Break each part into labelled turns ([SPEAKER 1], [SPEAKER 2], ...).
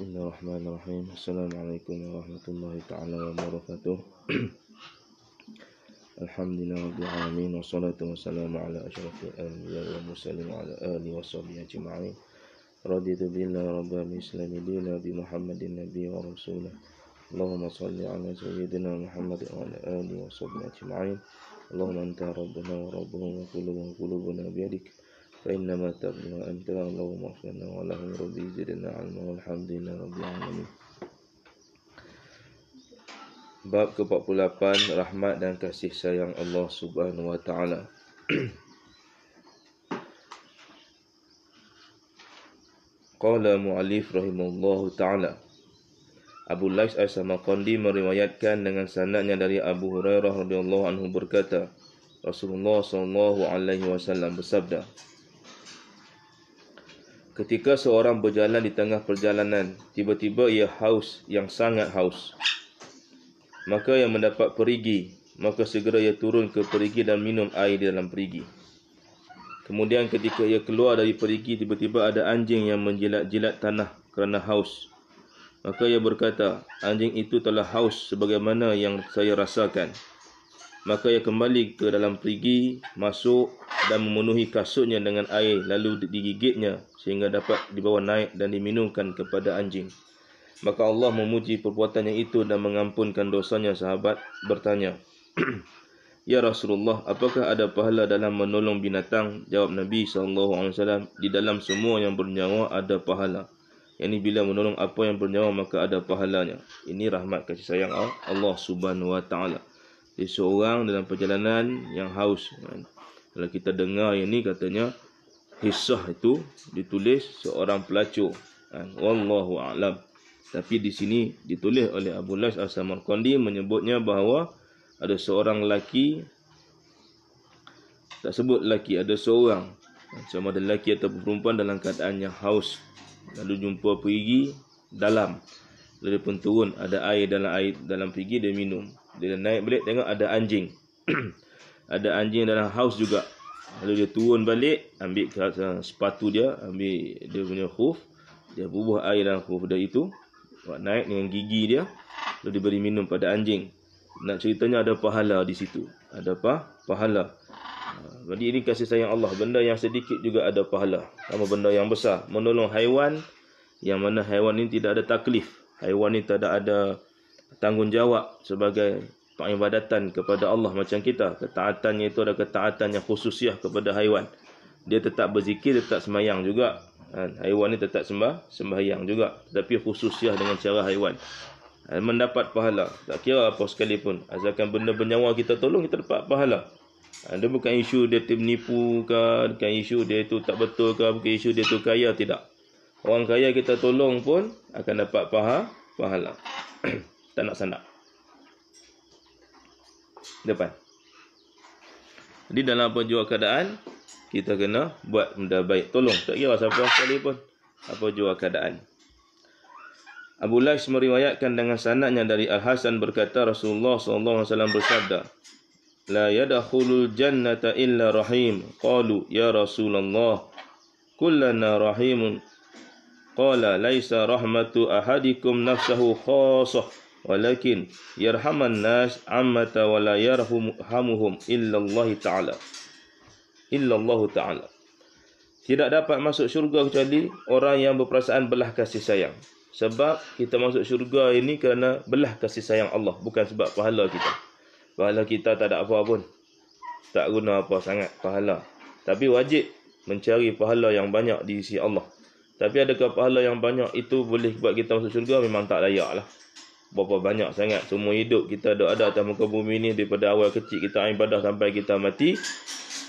[SPEAKER 1] Bismillahirrahmanirrahim Assalamualaikum warahmatullahi ta'ala wabarakatuh Alhamdulillah Rabbil Alamin Wassalatu wassalamu ala ashrafil anbiya wa mursalin wa ala alihi wa sahbihi ajma'in Raditu billahi rabbil islami dina bi Muhammadin nabiy wa rasulah Allahumma salli ala sayyidina Muhammad wa ala alihi wa sahbihi ajma'in Allahumma anta rabbana wa rabbuhum wa qulubuna biyadika فإنما تبنى أنت الله مغفرنا ولهم ربي زدنا علما والحمد لله رب العالمين Bab ke-48 Rahmat dan kasih sayang Allah subhanahu wa ta'ala Qala mu'alif rahimahullahu ta'ala Abu Lais al-Samaqandi meriwayatkan dengan sanadnya dari Abu Hurairah radhiyallahu anhu berkata Rasulullah saw bersabda Ketika seorang berjalan di tengah perjalanan, tiba-tiba ia haus yang sangat haus. Maka ia mendapat perigi, maka segera ia turun ke perigi dan minum air di dalam perigi. Kemudian ketika ia keluar dari perigi, tiba-tiba ada anjing yang menjilat-jilat tanah kerana haus. Maka ia berkata, anjing itu telah haus sebagaimana yang saya rasakan maka ia kembali ke dalam perigi masuk dan memenuhi kasutnya dengan air lalu digigitnya sehingga dapat dibawa naik dan diminumkan kepada anjing maka Allah memuji perbuatannya itu dan mengampunkan dosanya sahabat bertanya Ya Rasulullah, apakah ada pahala dalam menolong binatang? Jawab Nabi SAW, di dalam semua yang bernyawa ada pahala. Ini bila menolong apa yang bernyawa maka ada pahalanya. Ini rahmat kasih sayang Allah Subhanahu Wa Taala. Dia seorang dalam perjalanan yang haus kan? Kalau kita dengar yang ni katanya Hisah itu ditulis seorang pelacur kan? Wallahu a'lam. Tapi di sini ditulis oleh Abu Lais Al-Samarkandi Menyebutnya bahawa ada seorang lelaki Tak sebut lelaki, ada seorang kan? Sama ada lelaki atau perempuan dalam keadaan yang haus Lalu jumpa perigi dalam Lalu pun turun ada air dalam air dalam perigi dia minum dia naik balik tengok ada anjing Ada anjing dalam house juga Lalu dia turun balik Ambil eh, sepatu dia Ambil dia punya hoof Dia bubuh air dalam hoof dia itu Naik dengan gigi dia Lalu diberi minum pada anjing Nak ceritanya ada pahala di situ Ada apa? Pahala ah, Jadi ini kasih sayang Allah Benda yang sedikit juga ada pahala Sama benda yang besar Menolong haiwan Yang mana haiwan ini tidak ada taklif Haiwan ini tidak ada tanggungjawab sebagai pengibadatan kepada Allah macam kita. Ketaatannya itu adalah ketaatan yang khususiah kepada haiwan. Dia tetap berzikir, tetap semayang juga. Kan? Haiwan ini tetap sembah, sembahyang juga. Tetapi khususiah dengan cara haiwan. Ha, mendapat pahala. Tak kira apa sekalipun. Asalkan benda bernyawa kita tolong, kita dapat pahala. Ha, dia bukan isu dia menipu ke, bukan isu dia itu tak betul ke, bukan isu dia itu kaya, tidak. Orang kaya kita tolong pun akan dapat Pahala. Tak nak sandak Depan Jadi dalam apa jua keadaan Kita kena buat benda baik Tolong tak kira siapa sekali pun Apa jual keadaan Abu Lais meriwayatkan dengan sanaknya dari Al-Hasan berkata Rasulullah wasallam bersabda لا يدخل الجنة إلا رحيم قالوا يا رسول الله كلنا رحيم قال ليس رحمة أحدكم نفسه khasah walakin yarhaman nas ammata wa la yarhamuhum illa Allah taala illa Allah taala tidak dapat masuk syurga kecuali orang yang berperasaan belah kasih sayang sebab kita masuk syurga ini kerana belah kasih sayang Allah bukan sebab pahala kita pahala kita tak ada apa pun tak guna apa sangat pahala tapi wajib mencari pahala yang banyak di sisi Allah tapi adakah pahala yang banyak itu boleh buat kita masuk syurga memang tak layak lah berapa banyak sangat semua hidup kita ada ada atas muka bumi ni daripada awal kecil kita ibadah sampai kita mati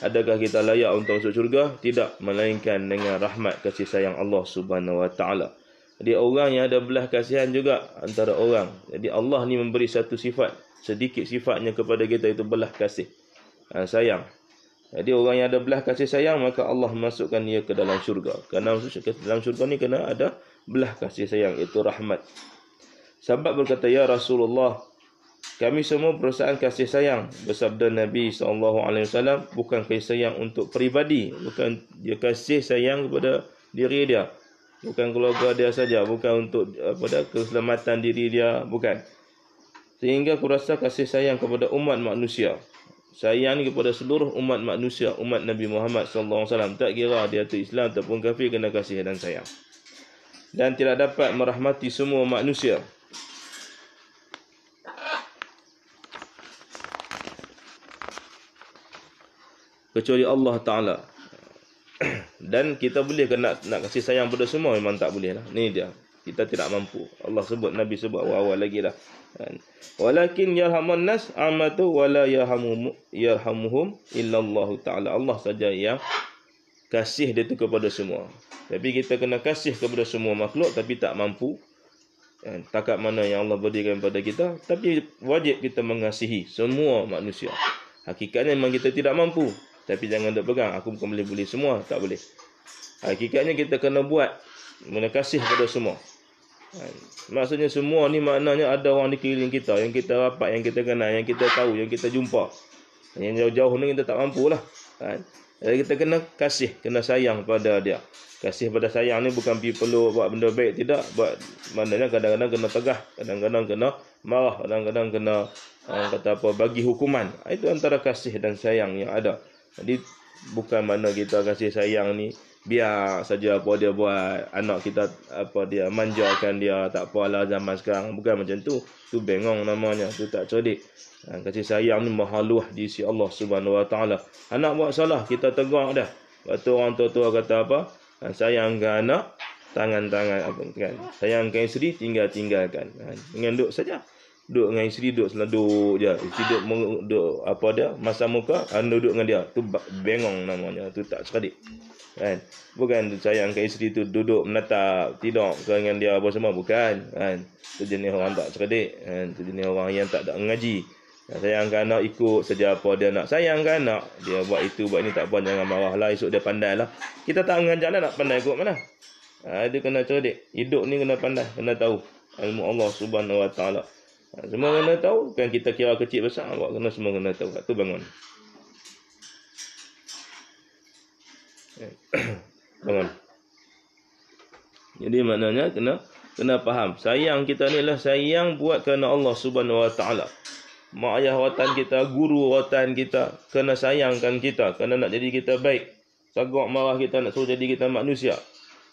[SPEAKER 1] adakah kita layak untuk masuk syurga tidak melainkan dengan rahmat kasih sayang Allah Subhanahu wa taala jadi orang yang ada belah kasihan juga antara orang jadi Allah ni memberi satu sifat sedikit sifatnya kepada kita itu belah kasih ha, sayang jadi orang yang ada belah kasih sayang maka Allah masukkan dia ke dalam syurga ke dalam syurga ni kena ada belah kasih sayang itu rahmat Sahabat berkata, Ya Rasulullah, kami semua perasaan kasih sayang bersabda Nabi SAW bukan kasih sayang untuk peribadi. Bukan dia kasih sayang kepada diri dia. Bukan keluarga dia saja. Bukan untuk kepada eh, keselamatan diri dia. Bukan. Sehingga aku rasa kasih sayang kepada umat manusia. Sayang kepada seluruh umat manusia. Umat Nabi Muhammad SAW. Tak kira dia tu Islam ataupun kafir kena kasih dan sayang. Dan tidak dapat merahmati semua manusia. kecuali Allah Taala. Dan kita boleh ke nak nak kasih sayang pada semua memang tak boleh lah. Ni dia. Kita tidak mampu. Allah sebut Nabi sebut awal-awal lagi lah. Walakin yarhamun nas amatu wala yarhamuhum illallah Taala. Allah saja yang kasih dia tu kepada semua. Tapi kita kena kasih kepada semua makhluk tapi tak mampu. Dan takat mana yang Allah berikan kepada kita Tapi wajib kita mengasihi semua manusia Hakikatnya memang kita tidak mampu tapi jangan duk pegang. Aku bukan boleh beli semua. Tak boleh. Hakikatnya kita kena buat. Mena kasih kepada semua. Ha, maksudnya semua ni maknanya ada orang di keliling kita. Yang kita rapat, yang kita kenal, yang kita tahu, yang kita jumpa. Yang jauh-jauh ni kita tak mampu lah. Ha, jadi kita kena kasih, kena sayang pada dia. Kasih pada sayang ni bukan perlu buat benda baik, tidak. Buat maknanya kadang-kadang kena tegah, kadang-kadang kena marah, kadang-kadang kena kata apa bagi hukuman. Ha, itu antara kasih dan sayang yang ada. Jadi bukan mana kita kasih sayang ni biar saja apa dia buat anak kita apa dia manjakan dia tak apalah zaman sekarang bukan macam tu tu bengong namanya tu tak cerdik ha, kasih sayang ni maha luah di sisi Allah Subhanahu Wa Taala anak buat salah kita tegak dah waktu orang tua-tua kata apa ha, sayang ke anak tangan-tangan apa kan sayang ke isteri tinggal-tinggalkan ha, dengan duk saja duduk dengan isteri duduk selalu duduk je isteri duduk, meng, duduk apa dia masa muka anda duduk dengan dia tu bengong namanya tu tak sekadik kan bukan sayang ke isteri tu duduk menatap tidak ke dengan dia apa semua bukan kan tu jenis orang tak sekadik kan tu jenis orang yang tak ada mengaji sayang ke anak ikut saja apa dia nak sayangkan ke anak dia buat itu buat ini tak apa jangan marah lah esok dia pandai lah kita tak mengajar lah nak pandai ikut mana ha, dia kena cerdik hidup ni kena pandai kena tahu ilmu Allah subhanahu wa ta'ala semua kena tahu Bukan kita kira kecil besar Awak kena semua kena tahu tu bangun Bangun Jadi maknanya kena Kena faham Sayang kita ni lah Sayang buat kerana Allah subhanahu wa ta'ala Mak ayah watan kita Guru watan kita Kena sayangkan kita Kena nak jadi kita baik sagok marah kita Nak suruh jadi kita manusia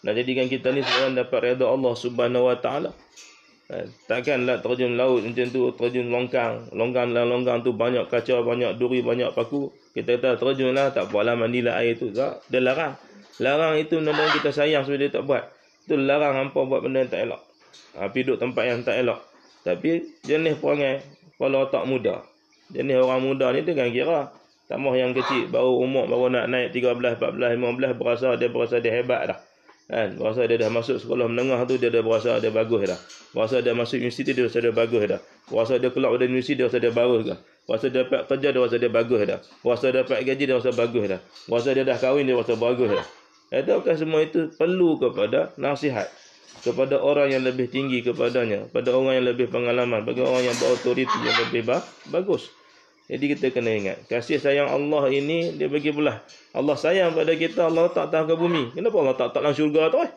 [SPEAKER 1] Nak jadikan kita ni Sekarang dapat reda Allah subhanahu wa ta'ala Eh, Takkanlah terjun laut macam tu, terjun longkang. Longkang dalam longkang tu banyak kaca, banyak duri, banyak paku. Kita kata terjunlah, tak apalah mandilah air tu. Tak, dia larang. Larang itu benda kita sayang sebab dia tak buat. Itu larang hampa buat benda yang tak elok. Ha, duduk tempat yang tak elok. Tapi jenis perangai, kalau otak muda. Jenis orang muda ni dia kan kira. Tak mahu yang kecil, baru umur, baru nak naik 13, 14, 15, berasa dia berasa dia hebat dah. Kan? bahasa dia dah masuk sekolah menengah tu, dia dah berasa dia bagus dah. bahasa dia masuk universiti, dia rasa dia bagus dah. bahasa dia keluar dari universiti, dia rasa dia bagus dah. bahasa dia dapat kerja, dia rasa dia bagus dah. bahasa dia dapat gaji, dia rasa bagus dah. bahasa dia dah kahwin, dia rasa bagus dah. Adakah semua itu perlu kepada nasihat? Kepada orang yang lebih tinggi kepadanya. Kepada orang yang lebih pengalaman. kepada orang yang berautoriti yang lebih bagus. Jadi kita kena ingat kasih sayang Allah ini dia bagi belah. Allah sayang pada kita Allah tak tahu ke bumi. Kenapa Allah tak tak dalam syurga tu eh?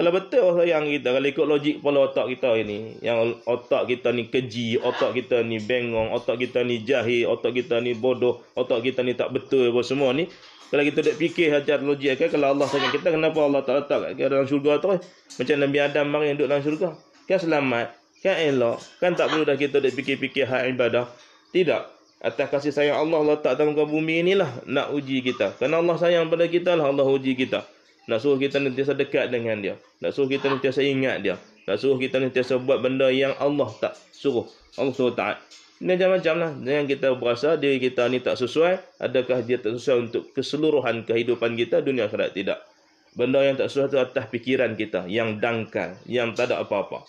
[SPEAKER 1] Kalau betul Allah sayang kita kalau ikut logik pola otak kita ini yang otak kita ni keji, otak kita ni bengong, otak kita ni jahil, otak kita ni bodoh, otak kita ni tak betul apa semua ni. Kalau kita tak fikir hajar logik kan? kalau Allah sayang kita kenapa Allah tak letak kita dalam syurga tu eh? Macam Nabi Adam yang duduk dalam syurga. Kan selamat, kan elok, kan tak perlu dah kita tak fikir-fikir hak ibadah. Tidak. Atas kasih sayang Allah letak dalam muka bumi inilah nak uji kita. Kerana Allah sayang pada kita lah Allah uji kita. Nak suruh kita sentiasa dekat dengan dia. Nak suruh kita sentiasa ingat dia. Nak suruh kita sentiasa buat benda yang Allah tak suruh. Allah suruh taat. Macam-macam lah. Yang kita berasa diri kita ni tak sesuai. Adakah dia tak sesuai untuk keseluruhan kehidupan kita dunia akhirat? Tidak. Benda yang tak sesuai itu atas fikiran kita. Yang dangkal. Yang tak ada apa-apa.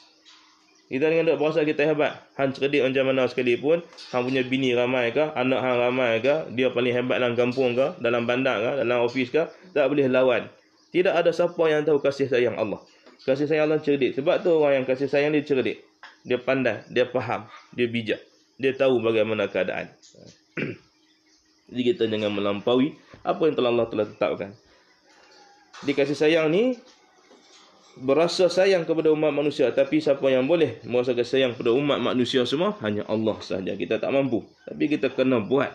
[SPEAKER 1] Kita dengan dok berasa kita hebat. Han cerdik macam mana pun, Han punya bini ramai ke. Anak han ramai ke. Dia paling hebat dalam kampung ke. Dalam bandar ke. Dalam ofis ke. Tak boleh lawan. Tidak ada siapa yang tahu kasih sayang Allah. Kasih sayang Allah cerdik. Sebab tu orang yang kasih sayang dia cerdik. Dia pandai. Dia faham. Dia bijak. Dia tahu bagaimana keadaan. Jadi kita jangan melampaui apa yang telah Allah telah tetapkan. Di kasih sayang ni, berasa sayang kepada umat manusia tapi siapa yang boleh merasakan sayang kepada umat manusia semua hanya Allah sahaja kita tak mampu tapi kita kena buat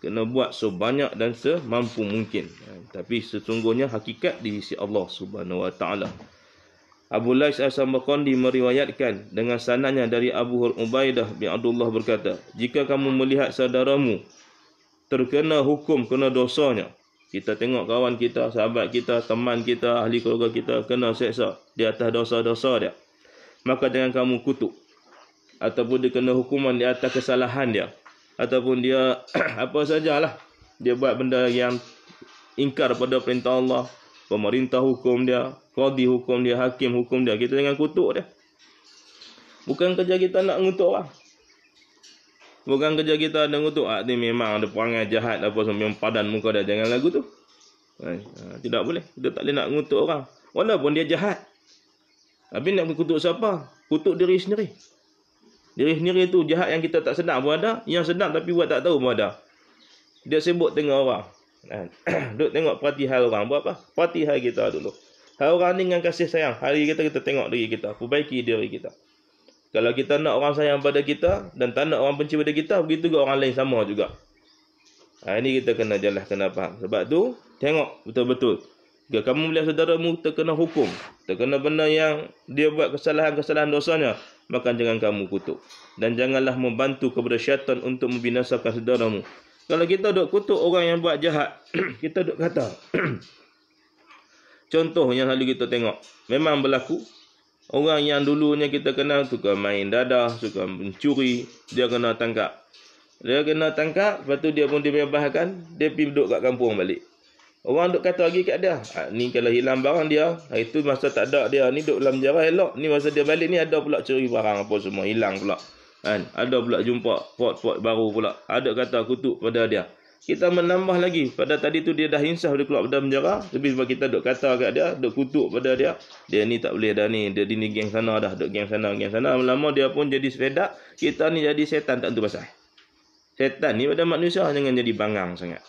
[SPEAKER 1] kena buat sebanyak dan semampu mungkin tapi sesungguhnya hakikat di sisi Allah Subhanahu wa taala Abu Lais As-Samaqandi meriwayatkan dengan sanadnya dari Abu Ubaidah bin Abdullah berkata jika kamu melihat saudaramu terkena hukum kena dosanya kita tengok kawan kita, sahabat kita, teman kita, ahli keluarga kita kena seksa di atas dosa-dosa dia. Maka jangan kamu kutuk. Ataupun dia kena hukuman di atas kesalahan dia. Ataupun dia apa sajalah. Dia buat benda yang ingkar pada perintah Allah. Pemerintah hukum dia. Kodi hukum dia. Hakim hukum dia. Kita jangan kutuk dia. Bukan kerja kita nak ngutuk Lah. Bukan kerja kita ada ngutuk Ah, ni memang ada perangai jahat lah, apa semua yang padan muka dah jangan lagu tu. Eh, ah, tidak boleh. Kita tak boleh nak ngutuk orang. Walaupun dia jahat. Tapi nak kutuk siapa? Kutuk diri sendiri. Diri sendiri tu jahat yang kita tak sedar pun ada. Yang sedar tapi buat tak tahu pun ada. Dia sibuk tengok orang. Duduk eh, tengok perhati hal orang. Buat apa? Perhati hal kita dulu. Hal orang ni dengan kasih sayang. Hari kita kita tengok diri kita. Perbaiki diri kita. Kalau kita nak orang sayang pada kita dan tak nak orang benci pada kita, begitu juga orang lain sama juga. Ha, ini kita kena jelas kena faham. Sebab tu, tengok betul-betul. Jika kamu melihat saudaramu terkena hukum, terkena benda yang dia buat kesalahan-kesalahan dosanya, maka jangan kamu kutuk. Dan janganlah membantu kepada syaitan untuk membinasakan saudaramu. Kalau kita dok kutuk orang yang buat jahat, kita dok kata. Contohnya selalu kita tengok. Memang berlaku, Orang yang dulunya kita kenal suka main dadah, suka mencuri, dia kena tangkap. Dia kena tangkap, lepas tu dia pun dibebaskan, dia pergi duduk kat kampung balik. Orang duk kata lagi kat dia, ah, ni kalau hilang barang dia, hari ah, tu masa tak ada dia, ni duduk dalam jarak elok. Ni masa dia balik ni ada pula curi barang apa semua, hilang pula. Ha, ada pula jumpa pot-pot baru pula. Ada kata kutuk pada dia kita menambah lagi pada tadi tu dia dah insaf dia keluar pada penjara tapi sebab kita dok kata kat dia dok kutuk pada dia dia ni tak boleh dah ni dia ni geng sana dah duk geng sana geng sana lama-lama dia pun jadi sedak kita ni jadi setan tak tentu pasal setan ni pada manusia jangan jadi bangang sangat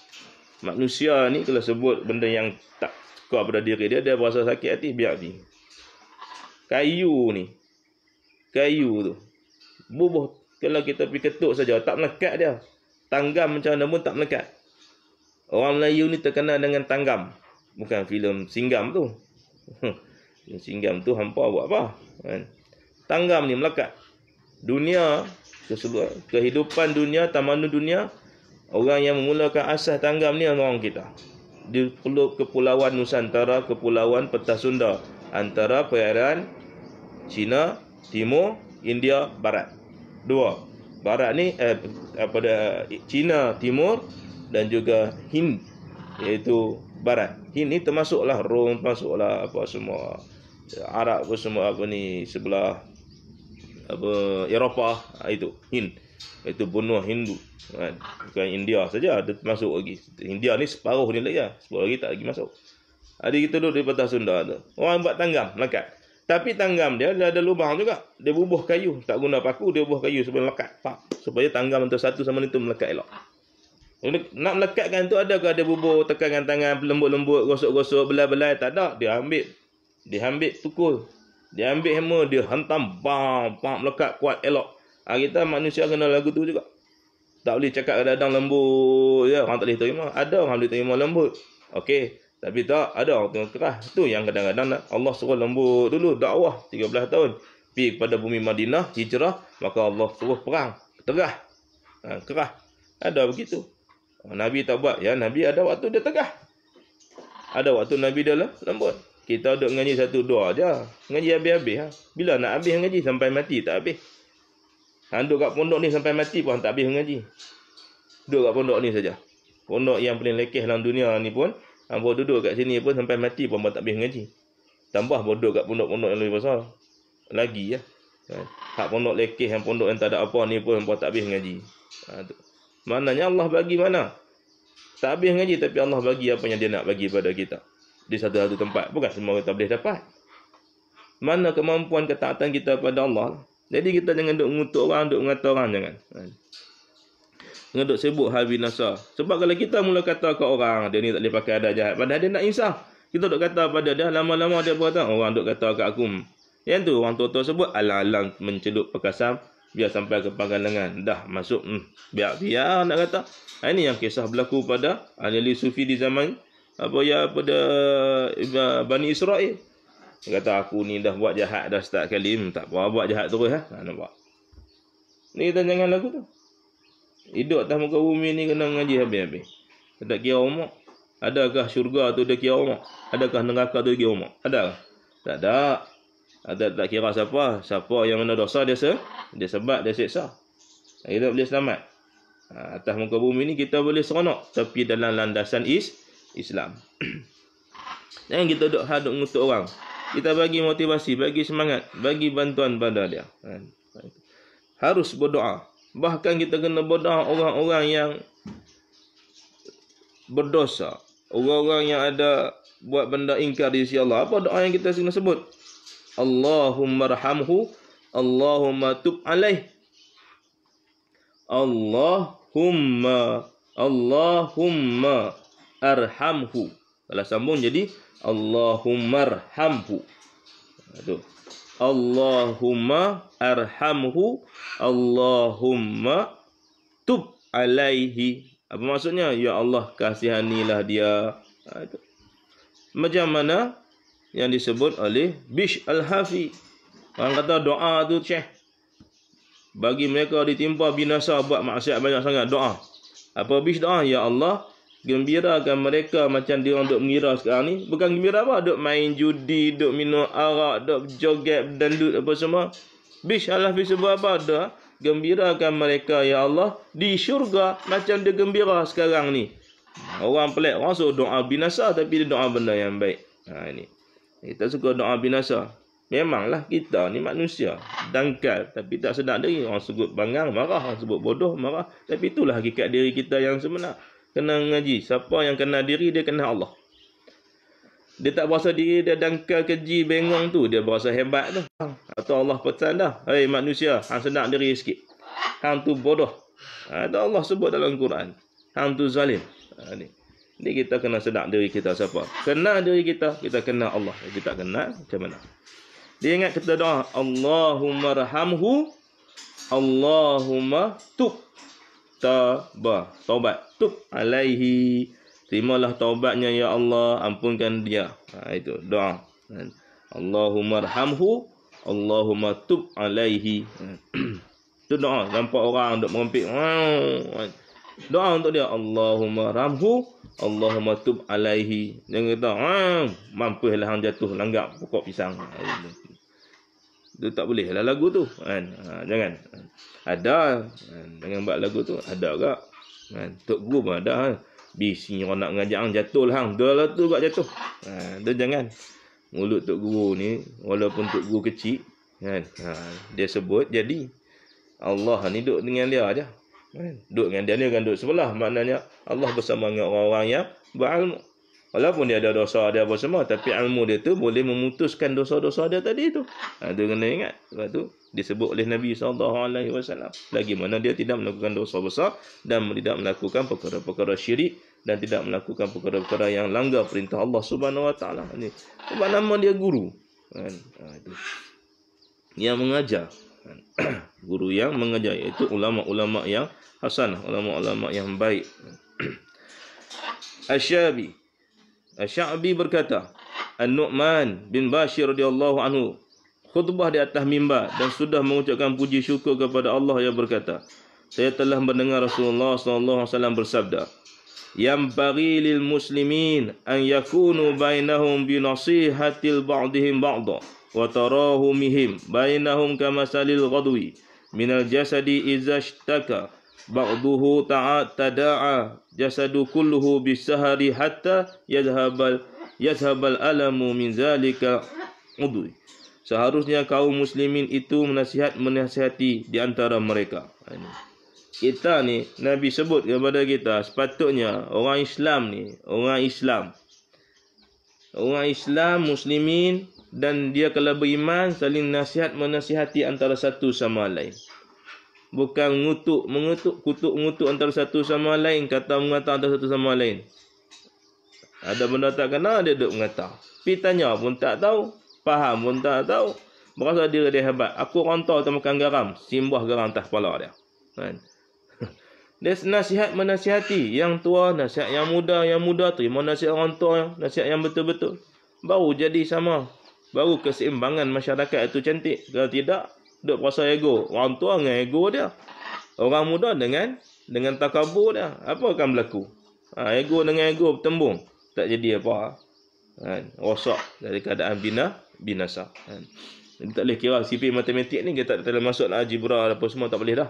[SPEAKER 1] manusia ni kalau sebut benda yang tak kuat pada diri dia dia rasa sakit hati biar ni kayu ni kayu tu bubuh kalau kita pergi ketuk saja tak melekat dia tanggam macam mana pun tak melekat. Orang Melayu ni terkenal dengan tanggam. Bukan filem singgam tu. Hmm. singgam tu hampa buat apa? Kan? Tanggam ni melekat. Dunia tersebut, kehidupan dunia, tamadun dunia, orang yang memulakan asas tanggam ni orang kita. Di kepulauan Nusantara, kepulauan Petah Sunda antara perairan China, Timur, India, Barat. Dua. Barat ni eh, Eh, pada China Timur dan juga Hind iaitu barat. Hind ni termasuklah Rom, termasuklah apa semua Arab pun semua apa ni sebelah apa Eropah ah, itu Hind itu benua Hindu kan? bukan India saja ada masuk lagi India ni separuh ni lagi ya separuh lagi tak lagi masuk ada kita duduk di Pantai Sunda tu orang buat tanggam melekat tapi tanggam dia, dia ada lubang juga. Dia bubuh kayu. Tak guna paku, dia bubuh kayu supaya melekat. Pak. Supaya tanggam antara satu sama itu melekat elok. Nak melekatkan itu ada ke dia bubuh tekanan tangan lembut-lembut, gosok-gosok, belai-belai. Tak ada. Dia ambil. Dia ambil pukul. Dia ambil hammer, dia hantam. Bam, pam, melekat kuat elok. Ha, kita manusia kena lagu tu juga. Tak boleh cakap ada kadang lembut. Ya, orang tak boleh terima. Ada orang boleh terima lembut. Okey. Tapi tak ada orang tengah keras. Tu yang kadang-kadang Allah suruh lembut dulu dakwah 13 tahun. Pi kepada bumi Madinah hijrah maka Allah suruh perang tegah. Ha, keras. Ada begitu. Nabi tak buat. Ya Nabi ada waktu dia tegah. Ada waktu Nabi dia lembut. Kita duduk ngaji satu doa aja. Ngaji habis-habis ha. Bila nak habis ngaji sampai mati tak habis. Ha, duduk kat pondok ni sampai mati pun tak habis ngaji Duduk kat pondok ni saja. Pondok yang paling lekeh dalam dunia ni pun Ambo duduk kat sini pun sampai mati pun tak boleh mengaji. Tambah bodoh kat pondok-pondok yang lebih besar. Lagi ya. Eh, hak pondok lekeh yang pondok yang tak ada apa ni pun hampa tak boleh mengaji. Ha, Mananya Allah bagi mana? Tak habis ngaji tapi Allah bagi apa yang dia nak bagi pada kita. Di satu-satu tempat. Bukan semua kita boleh dapat. Mana kemampuan ketaatan kita pada Allah. Jadi kita jangan duduk mengutuk orang, duduk mengata orang. Jangan. Ha. Dengan duk sibuk hal binasa. Sebab kalau kita mula kata ke orang, dia ni tak boleh pakai adat jahat. Padahal dia nak insaf. Kita duk kata pada dia, lama-lama dia berkata, orang duk kata ke aku. Hmm, yang tu, orang tua-tua sebut, alang-alang mencelup pekasam, biar sampai ke pangalangan. Dah masuk, hmm, biar biar nak kata. Ini yang kisah berlaku pada ahli sufi di zaman, apa ya, pada ya, Bani Israel. Dia kata, aku ni dah buat jahat dah start kali. Hmm, tak apa, buat jahat terus. Ha? Eh. Nampak? Ni kita jangan lagu tu. Hidup atas muka bumi ni kena ngaji habis-habis. Tak kira umat. Adakah syurga tu dia kira umat? Adakah neraka tu dia kira umat? Adakah? Tak ada. Ada tak kira siapa. Siapa yang mana dosa dia se? Dia sebab dia seksa. Kita boleh selamat. Ha, atas muka bumi ni kita boleh seronok. Tapi dalam landasan is Islam. Jangan kita duduk haduk untuk orang. Kita bagi motivasi, bagi semangat, bagi bantuan pada dia. Ha, Harus berdoa. Bahkan kita kena bedah orang-orang yang berdosa. Orang-orang yang ada buat benda ingkar di sisi Allah. Apa doa yang kita sini sebut? Allahumma rahamhu. Allahumma tub alaih. Allahumma. Allahumma arhamhu. Kalau sambung jadi Allahumma arhamhu. Aduh. Allahumma arhamhu Allahumma tub alaihi apa maksudnya ya Allah kasihanilah dia ha, macam mana yang disebut oleh Bish Al-Hafi orang kata doa tu Syekh bagi mereka ditimpa binasa buat maksiat banyak sangat doa apa Bish doa ya Allah gembira kan mereka macam dia duk mengira sekarang ni bukan gembira apa duk main judi duk minum arak duk joget dandut apa semua Bish Allah bis sebab apa gembira gembirakan mereka ya Allah di syurga macam dia gembira sekarang ni orang pelik rasa doa binasa tapi dia doa benda yang baik ha ini kita suka doa binasa memanglah kita ni manusia dangkal tapi tak sedar diri orang sebut bangang marah orang sebut bodoh marah tapi itulah hakikat diri kita yang sebenar kena ngaji. Siapa yang kena diri, dia kena Allah. Dia tak berasa diri, dia dangkal keji bengong tu. Dia berasa hebat tu. Atau Allah pesan dah. Hei manusia, hang senang diri sikit. Hang tu bodoh. Ada ha, Allah sebut dalam Quran. Hang tu zalim. Ha, kita kena sedak diri kita siapa. Kena diri kita, kita kena Allah. Kita kena, macam mana. Dia ingat kita doa. Allahumma rahamhu. Allahumma tuh tabah taubat tub alaihi terimalah taubatnya ya Allah ampunkan dia ha, itu doa Allahumma rahamhu Allahumma tub alaihi tu doa nampak orang duk merempit doa untuk dia Allahumma rahamhu Allahumma tub alaihi jangan kata mampu hang jatuh langgak pokok pisang ha, dia tak boleh lah lagu tu kan ha, jangan ada kan? jangan buat lagu tu ada gak kan tok guru pun ada kan? bisi orang nak ngajar hang jatuh lah hang dua lah tu gak jatuh ha, dia jangan mulut tok guru ni walaupun tok guru kecil kan ha, dia sebut jadi Allah ni duduk dengan dia aja kan duduk dengan dia ni kan duduk sebelah maknanya Allah bersama dengan orang-orang yang berilmu Walaupun dia ada dosa ada apa semua tapi ilmu dia tu boleh memutuskan dosa-dosa dia tadi tu. Ha tu kena ingat. Sebab tu disebut oleh Nabi sallallahu alaihi wasallam. Lagi mana dia tidak melakukan dosa besar dan tidak melakukan perkara-perkara syirik dan tidak melakukan perkara-perkara yang langgar perintah Allah Subhanahu wa taala. Ini sebab nama dia guru. Kan? Ha itu. Yang mengajar. guru yang mengajar iaitu ulama-ulama yang hasanah, ulama-ulama yang baik. Asyabi As asy Asy'abi berkata, An-Nu'man bin Bashir radhiyallahu anhu khutbah di atas mimbar dan sudah mengucapkan puji syukur kepada Allah yang berkata, saya telah mendengar Rasulullah sallallahu alaihi wasallam bersabda, yang bagi lil muslimin an yakunu bainahum bi nasihatil ba'dihim ba'da wa tarahumihim bainahum kama salil ghadwi minal jasadi izashtaka ba'duhu ta'a tada'a jasadu kulluhu bisahari hatta yadhhabal yadhhabal alamu min zalika udhu seharusnya kaum muslimin itu menasihat menasihati di antara mereka ha, kita ni nabi sebut kepada kita sepatutnya orang Islam ni orang Islam orang Islam muslimin dan dia kalau beriman saling nasihat menasihati antara satu sama lain bukan mengutuk mengutuk kutuk mengutuk antara satu sama lain kata mengata antara satu sama lain ada benda tak kena dia duduk mengata pi tanya pun tak tahu faham pun tak tahu berasa dia dia hebat aku rontok tak makan garam simbah garam atas kepala dia kan dia nasihat menasihati yang tua nasihat yang muda yang muda tu, terima nasihat orang tua nasihat yang betul-betul baru jadi sama baru keseimbangan masyarakat itu cantik kalau tidak duk kuasa ego. Orang tua dengan ego dia. Orang muda dengan dengan takabur dia. Apa akan berlaku? Ha, ego dengan ego bertembung. Tak jadi apa. Ha, rosak dari keadaan bina binasa. Ha. Jadi tak boleh kira CP matematik ni kita tak boleh masuk lah algebra apa semua tak boleh dah.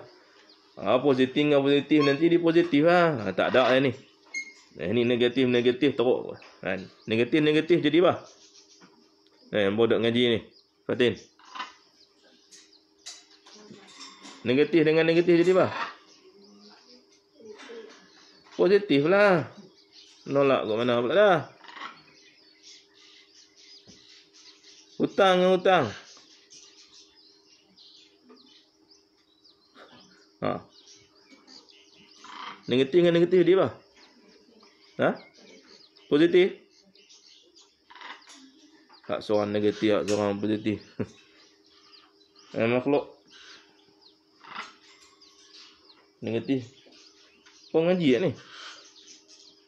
[SPEAKER 1] Ha, positif dengan positif nanti dia positif ha. ha tak ada lah ni. Eh, ni negatif negatif teruk. Ha, kan? negatif negatif jadi apa? Eh, bodoh ngaji ni. Fatin. Negatif dengan negatif jadi apa? Positif lah. Nolak ke mana pula dah. Hutang dengan hutang. Ha. Negatif dengan negatif jadi apa? Ha? Positif? Tak seorang negatif, tak seorang positif. Eh, makhluk. Dia Kau ngaji kan ni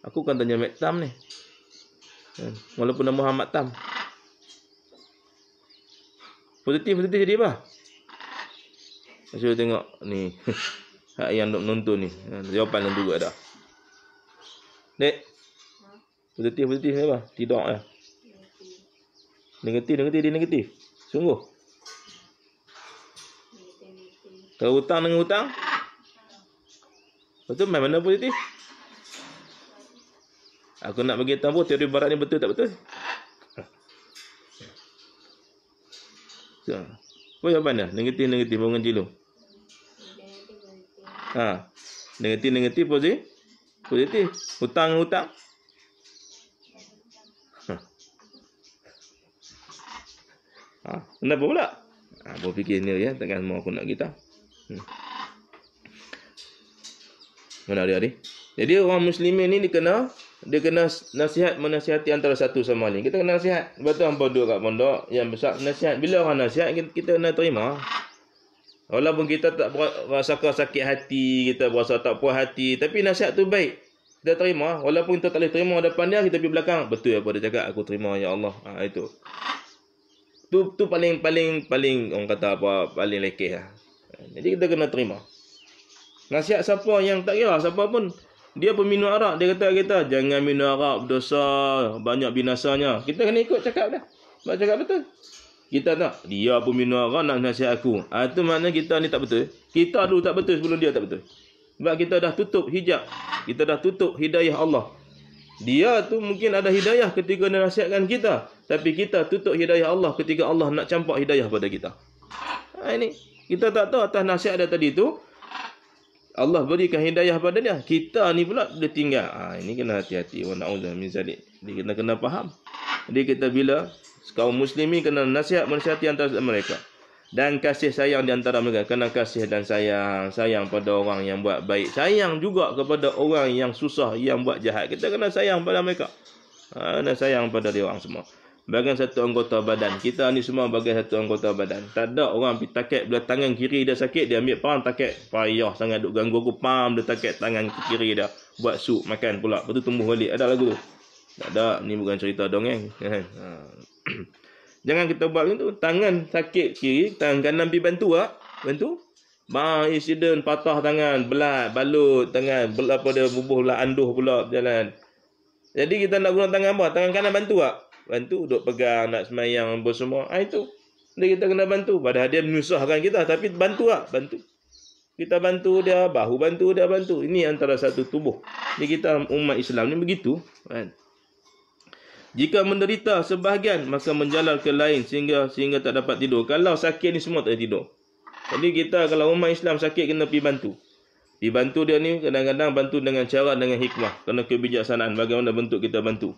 [SPEAKER 1] Aku kan tanya Mak Tam ni hmm, Walaupun nama Ahmad Tam Positif, positif jadi apa? Saya tengok ni Hak yang nak menonton ni ha, Jawapan yang juga dah Dek Positif, positif apa? Tidak lah eh. Negatif, negatif, dia negatif Sungguh Kalau hutang dengan hutang Lepas tu main mana pun nanti. Aku nak bagi tahu teori barat ni betul tak betul? So. Apa jawapan dia? Negatif, negatif, bangun cilu. Ha. Negatif, negatif, positif. Positif. Hutang, hutang. Ha. ha. Kenapa pula? Ha, fikir ni ya. Takkan mau aku nak kita. Hmm mana hari-hari. Jadi orang muslimin ni dia kena dia kena nasihat menasihati antara satu sama lain. Kita kena nasihat. Lepas tu hangpa duduk kat pondok yang besar nasihat. Bila orang nasihat kita, kita kena terima. Walaupun kita tak rasa sakit hati, kita rasa tak puas hati, tapi nasihat tu baik. Kita terima walaupun kita tak boleh terima depan dia kita pergi belakang betul apa dia cakap aku terima ya Allah ha, itu tu tu paling paling paling orang kata apa paling lekeh lah. jadi kita kena terima Nasihat siapa yang tak kira siapa pun dia peminum arak dia kata kita jangan minum arak berdosa banyak binasanya. Kita kena ikut cakap dah Sebab cakap betul. Kita tak dia pun minum arak nak nasihat aku. Ah ha, tu maknanya kita ni tak betul. Kita dulu tak betul sebelum dia tak betul. Sebab kita dah tutup hijab. Kita dah tutup hidayah Allah. Dia tu mungkin ada hidayah ketika dia nasihatkan kita. Tapi kita tutup hidayah Allah ketika Allah nak campak hidayah pada kita. Ha, ini. Kita tak tahu atas nasihat dia tadi tu. Allah berikan hidayah pada dia. Kita ni pula dia tinggal. Ha, ini kena hati-hati. Wa na'udzu min zalik. Jadi kita kena faham. dia kita bila kaum muslimin kena nasihat menasihati antara mereka dan kasih sayang di antara mereka kena kasih dan sayang sayang pada orang yang buat baik sayang juga kepada orang yang susah yang buat jahat kita kena sayang pada mereka ah, kena sayang pada dia orang semua bagian satu anggota badan. Kita ni semua bagian satu anggota badan. Tak ada orang pergi takat bila tangan kiri dia sakit, dia ambil pam takat. Payah sangat duk ganggu aku pam dia takat tangan kiri dia. Buat sup makan pula. Lepas tu tumbuh balik. Ada lagu tu. Tak ada. Ni bukan cerita dongeng. Eh. Kan? Ha. Jangan kita buat macam tu. Tangan sakit kiri, tangan kanan pergi bantu lah. Bantu. Bang, insiden patah tangan, belat, balut, tangan, belat pada dia bubuh pula, anduh pula berjalan. Jadi kita nak guna tangan apa? Tangan kanan bantu tak? Ah bantu duk pegang nak semayang apa semua ha, itu dia kita kena bantu padahal dia menyusahkan kita tapi bantu lah bantu kita bantu dia bahu bantu dia bantu ini antara satu tubuh ni kita umat Islam ni begitu kan jika menderita sebahagian maka menjalar ke lain sehingga sehingga tak dapat tidur kalau sakit ni semua tak tidur jadi kita kalau umat Islam sakit kena pi bantu pergi bantu dia ni kadang-kadang bantu dengan cara dengan hikmah kena kebijaksanaan bagaimana bentuk kita bantu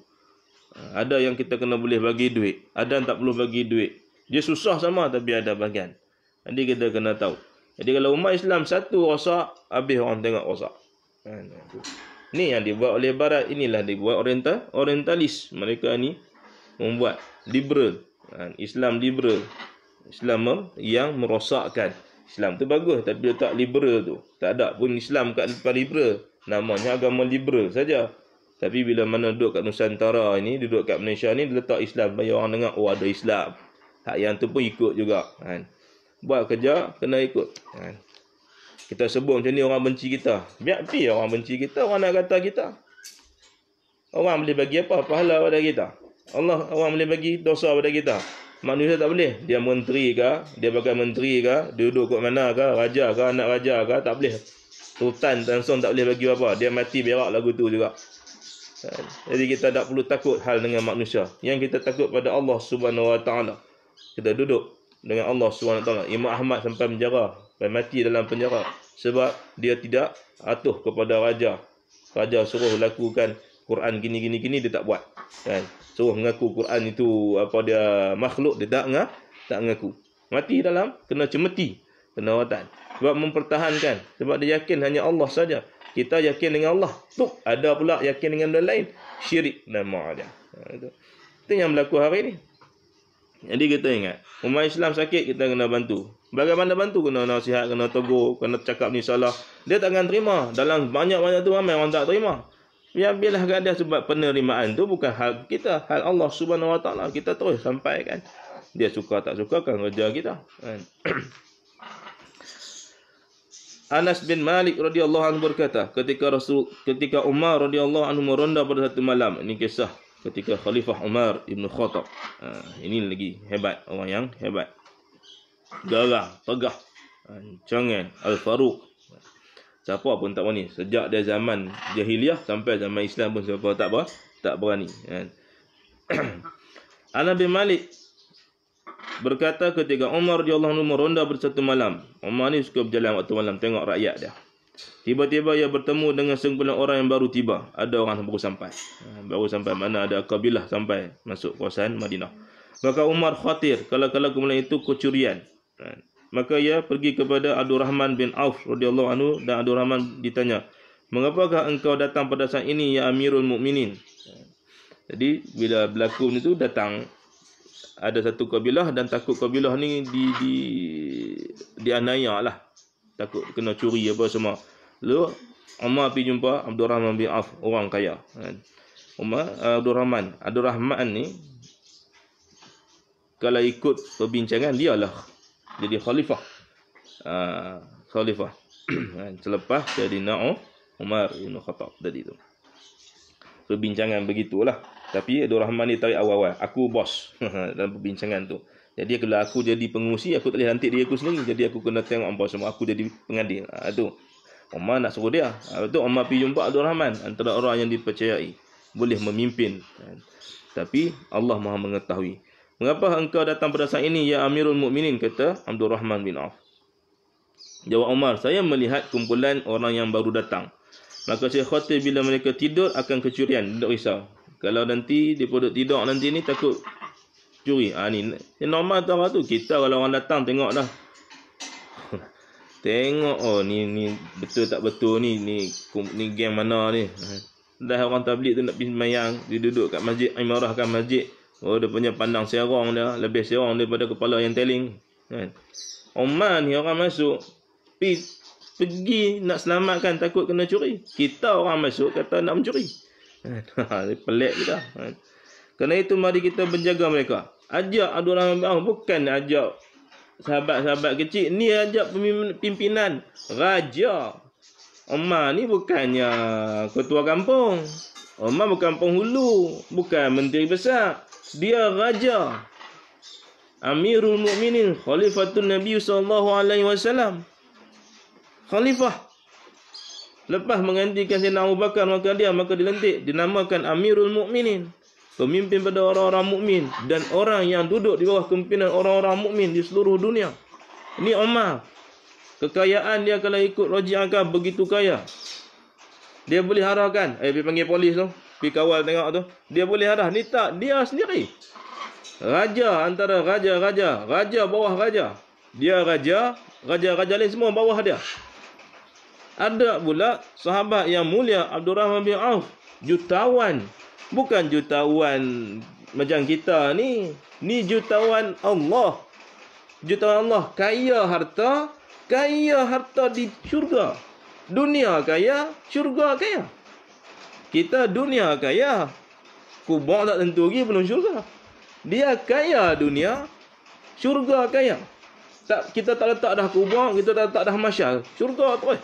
[SPEAKER 1] ada yang kita kena boleh bagi duit. Ada yang tak perlu bagi duit. Dia susah sama tapi ada bagian. Jadi kita kena tahu. Jadi kalau umat Islam satu rosak, habis orang tengok rosak. Ini kan? yang dibuat oleh Barat. Inilah dibuat oriental, orientalis. Mereka ni membuat liberal. Kan? Islam liberal. Islam yang merosakkan. Islam tu bagus tapi tak liberal tu. Tak ada pun Islam kat depan liberal. Namanya agama liberal saja. Tapi bila mana duduk kat Nusantara ini, duduk kat Malaysia ni, letak Islam. Banyak orang dengar, oh ada Islam. Hak yang tu pun ikut juga. Kan. Buat kerja, kena ikut. Kan. Kita sebut macam ni orang benci kita. Biar pi orang benci kita, orang nak kata kita. Orang boleh bagi apa? Pahala pada kita. Allah, orang boleh bagi dosa pada kita. Manusia tak boleh. Dia menteri ke, dia bagai menteri ke, dia duduk kat mana ke, raja ke, anak raja ke, tak boleh. Sultan langsung tak boleh bagi apa. Dia mati berak lagu tu juga. Jadi kita tak perlu takut hal dengan manusia. Yang kita takut pada Allah Subhanahu Wa Taala. Kita duduk dengan Allah Subhanahu Wa Taala. Imam Ahmad sampai penjara, sampai mati dalam penjara sebab dia tidak atuh kepada raja. Raja suruh lakukan Quran gini gini gini dia tak buat. Kan? Suruh mengaku Quran itu apa dia makhluk dia tak ngah, tak mengaku. Mati dalam kena cemeti penawatan. Sebab mempertahankan sebab dia yakin hanya Allah saja kita yakin dengan Allah tu ada pula yakin dengan benda lain syirik dan mu'adah ha, itu. itu yang berlaku hari ini. jadi kita ingat umat Islam sakit kita kena bantu bagaimana bantu kena nasihat kena tegur kena cakap ni salah dia tak akan terima dalam banyak-banyak tu ramai orang tak terima Ya biarlah ada sebab penerimaan tu bukan hal kita, hal Allah Subhanahu Wa Taala. Kita terus sampaikan. Dia suka tak suka kan kerja kita. Ha. Anas bin Malik radhiyallahu anhu berkata ketika Rasul ketika Umar radhiyallahu anhu meronda pada satu malam ini kisah ketika Khalifah Umar ibnu Khattab uh, ini lagi hebat orang yang hebat gagah tegah ha, cengeng Al Faruq siapa pun tak berani sejak dia zaman jahiliyah sampai zaman Islam pun siapa tak apa tak berani uh. Anas bin Malik berkata ketika Umar radhiyallahu anhu meronda bersatu malam. Umar ni suka berjalan waktu malam tengok rakyat dia. Tiba-tiba ia bertemu dengan sekumpulan orang yang baru tiba. Ada orang baru sampai. Hmm, baru sampai mana ada kabilah sampai masuk kawasan Madinah. Maka Umar khawatir. kalau-kalau kemudian itu kecurian. Hmm. Maka ia pergi kepada Abdul Rahman bin Auf radhiyallahu anhu dan Abdul Rahman ditanya, "Mengapakah engkau datang pada saat ini ya Amirul Mukminin?" Hmm. Jadi bila berlaku itu datang ada satu kabilah dan takut kabilah ni di di dianiaya lah takut kena curi apa semua lalu Umar pergi jumpa Abdul Rahman bin Auf orang kaya Umar kan? eh, Abdul Rahman Abdul Rahman ni kalau ikut perbincangan dia lah jadi khalifah uh, khalifah kan? selepas jadi Na'u Umar bin Khattab tadi tu perbincangan begitulah tapi Abdul Rahman ni tarik awal-awal. Aku bos dalam perbincangan tu. Jadi kalau aku jadi pengurusi, aku tak boleh lantik diri aku sendiri. Jadi aku kena tengok apa semua. Aku jadi pengadil. Ha, tu. Omar nak suruh dia. Ha, tu Omar pergi jumpa Abdul Rahman. Antara orang yang dipercayai. Boleh memimpin. Ha. Tapi Allah maha mengetahui. Mengapa engkau datang pada saat ini, Ya Amirul Mukminin kata Abdul Rahman bin Auf. Jawab Omar, saya melihat kumpulan orang yang baru datang. Maka saya khawatir bila mereka tidur akan kecurian. Tidak risau. Kalau nanti dia pun tidur nanti ni takut curi. Ha ni normal tu orang tu. Kita kalau orang datang tengok dah. tengok oh ni ni betul tak betul ni ni ni game mana ni. Dah orang tablik tu nak pergi mayang, dia duduk kat masjid Imarah kat masjid. Oh dia punya pandang serong dia, lebih serong daripada kepala yang teling. Kan. Oman ni orang masuk pergi, pergi nak selamatkan takut kena curi. Kita orang masuk kata nak mencuri. Kan? pelik kita. Kan? Kerana itu mari kita menjaga mereka. Ajak adalah orang bukan ajak sahabat-sahabat kecil. Ni ajak pimpinan raja. Umar ni bukannya ketua kampung. Umar bukan penghulu, bukan menteri besar. Dia raja. Amirul Mukminin, Khalifatul Nabi saw. Khalifah Lepas menggantikan Sayyidina Abu Bakar maka dia maka dilantik dinamakan Amirul Mukminin, pemimpin pada orang-orang mukmin dan orang yang duduk di bawah kepimpinan orang-orang mukmin di seluruh dunia. Ini Umar. Kekayaan dia kalau ikut Raja begitu kaya. Dia boleh harahkan. Eh, pergi panggil polis tu. Pergi kawal tengok tu. Dia boleh harah. Ni tak. Dia sendiri. Raja antara raja-raja. Raja bawah raja. Dia raja. Raja-raja lain semua bawah dia ada pula sahabat yang mulia Abdul Rahman bin Auf jutawan bukan jutawan macam kita ni ni jutawan Allah jutawan Allah kaya harta kaya harta di syurga dunia kaya syurga kaya kita dunia kaya kubur tak tentu lagi belum syurga dia kaya dunia syurga kaya tak kita tak letak dah kubur kita tak letak dah masyal syurga tu eh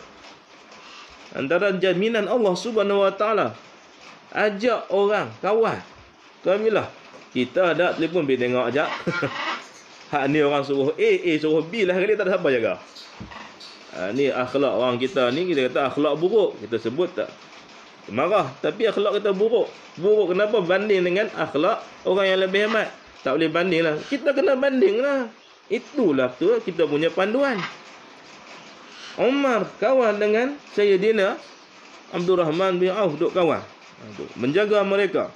[SPEAKER 1] antara jaminan Allah Subhanahu Wa Taala ajak orang kawan lah kita ada telefon pergi tengok aja hak ni orang suruh A A suruh B lah kali tak ada siapa jaga ha, ni akhlak orang kita ni kita kata akhlak buruk kita sebut tak marah tapi akhlak kita buruk buruk kenapa banding dengan akhlak orang yang lebih hemat tak boleh banding lah kita kena banding lah itulah tu kita punya panduan Umar kawan dengan Sayyidina Abdul Rahman bin Auf duk kawan. Menjaga mereka.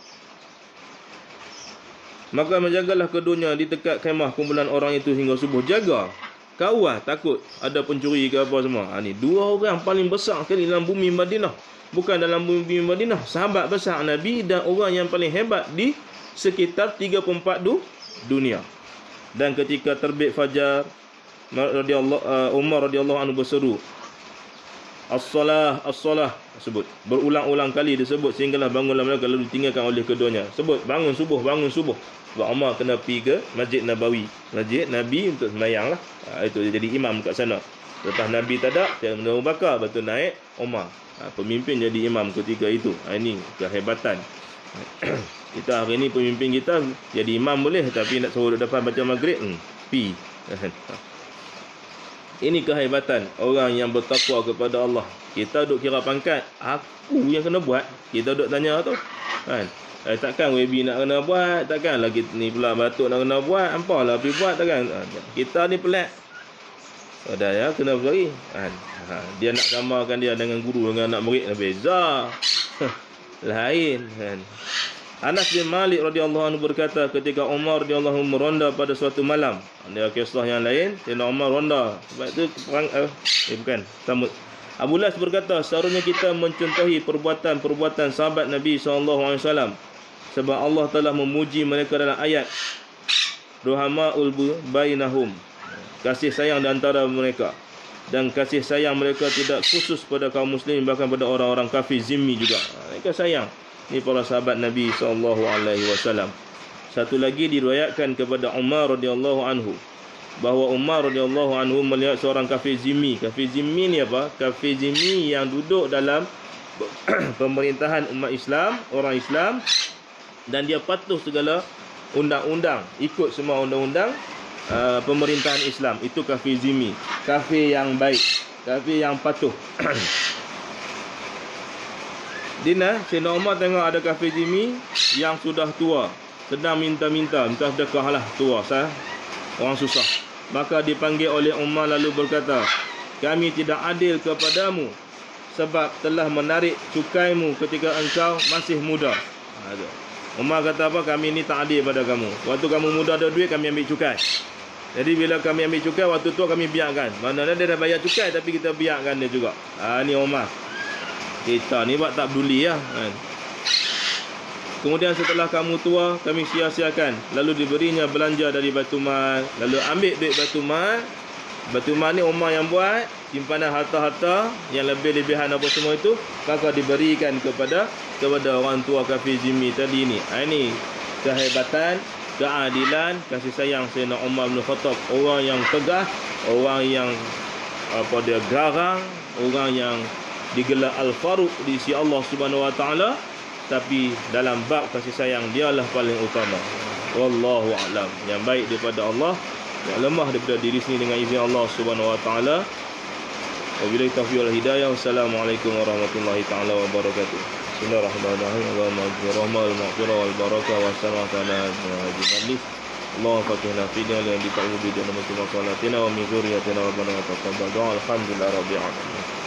[SPEAKER 1] Maka menjagalah keduanya di dekat kemah kumpulan orang itu hingga subuh. Jaga. Kawan takut ada pencuri ke apa semua. Ha, ni dua orang paling besar sekali dalam bumi Madinah. Bukan dalam bumi Madinah. Sahabat besar Nabi dan orang yang paling hebat di sekitar 34 du dunia. Dan ketika terbit fajar, radhiyallahu uh, Umar radhiyallahu anhu berseru As-salah, as-salah sebut. Berulang-ulang kali dia sebut sehinggalah bangunlah mereka lalu ditinggalkan oleh keduanya. Sebut bangun subuh, bangun subuh. Sebab Umar kena pergi ke Masjid Nabawi. Masjid Nabi untuk semayang lah. Ha, itu dia jadi imam kat sana. Lepas Nabi tak ada, dia menunggu bakar. Lepas naik Umar. Ha, pemimpin jadi imam ketika itu. Ha, ini kehebatan. kita hari ini pemimpin kita jadi imam boleh. Tapi nak suruh depan baca maghrib, hmm, pi. Ini kehebatan orang yang bertakwa kepada Allah. Kita duk kira pangkat, aku yang kena buat. Kita duk tanya tu. Kan? Eh, takkan webi nak kena buat, takkan lagi ni pula batuk nak kena buat, hampa lah pergi buat takkan. Kita ni pelat. Ada ya kena berlari. Kan? Ha, dia nak samakan dia dengan guru dengan anak murid beza. Lain kan. Anas bin Malik radhiyallahu anhu berkata ketika Umar radhiyallahu anhu meronda pada suatu malam. Ini okay, kisah yang lain, dia nak Umar ronda. Sebab itu perang eh, eh bukan, tamut. Abu Las berkata, seharusnya kita mencontohi perbuatan-perbuatan sahabat Nabi SAW. Sebab Allah telah memuji mereka dalam ayat. Ruhama'ul bainahum. Kasih sayang di antara mereka. Dan kasih sayang mereka tidak khusus pada kaum muslim. Bahkan pada orang-orang kafir zimmi juga. Mereka sayang ni para sahabat Nabi sallallahu alaihi wasallam satu lagi diriwayatkan kepada Umar radhiyallahu anhu bahawa Umar radhiyallahu anhu melihat seorang kafir zimmi kafir zimmi ni apa kafir zimmi yang duduk dalam pemerintahan umat Islam orang Islam dan dia patuh segala undang-undang ikut semua undang-undang uh, pemerintahan Islam itu kafir zimmi kafir yang baik kafir yang patuh Dina, Cik Omar tengok ada kafe Jimmy yang sudah tua. Sedang minta-minta, minta sedekah lah tua sah. Orang susah. Maka dipanggil oleh Umar lalu berkata, kami tidak adil kepadamu sebab telah menarik cukaimu ketika engkau masih muda. Ada. Umar kata apa? Kami ini tak adil pada kamu. Waktu kamu muda ada duit, kami ambil cukai. Jadi bila kami ambil cukai, waktu tua kami biarkan. Mana dia dah bayar cukai tapi kita biarkan dia juga. ini ah, Umar kereta ni buat tak peduli lah kan. Kemudian setelah kamu tua, kami sia-siakan. Lalu diberinya belanja dari Batu Mal. Lalu ambil duit Batu Mal. Batu Mal ni Umar yang buat. Simpanan harta-harta yang lebih-lebihan apa semua itu. Kakak diberikan kepada kepada orang tua Kafi Jimmy tadi ni. Ha, ini kehebatan, keadilan, kasih sayang Sayyidina Umar bin Khattab. Orang yang tegas, orang yang apa dia garang, orang yang digelar al-faruq di sisi Allah Subhanahu wa taala tapi dalam bab kasih sayang dialah paling utama wallahu alam yang baik daripada Allah yang lemah daripada diri sendiri dengan izin Allah Subhanahu wa taala wabillahi taufiq wal hidayah wassalamualaikum warahmatullahi taala wabarakatuh Bismillahirrahmanirrahim wa ma'jurahmal ma'jurah wal barakah wa sallallahu alaihi wa sallam Allah fakih nafidina li yang dikawubi di nama tumakwalatina wa mizuriyatina wa banatakwa Bada'a alhamdulillah rabbi'ala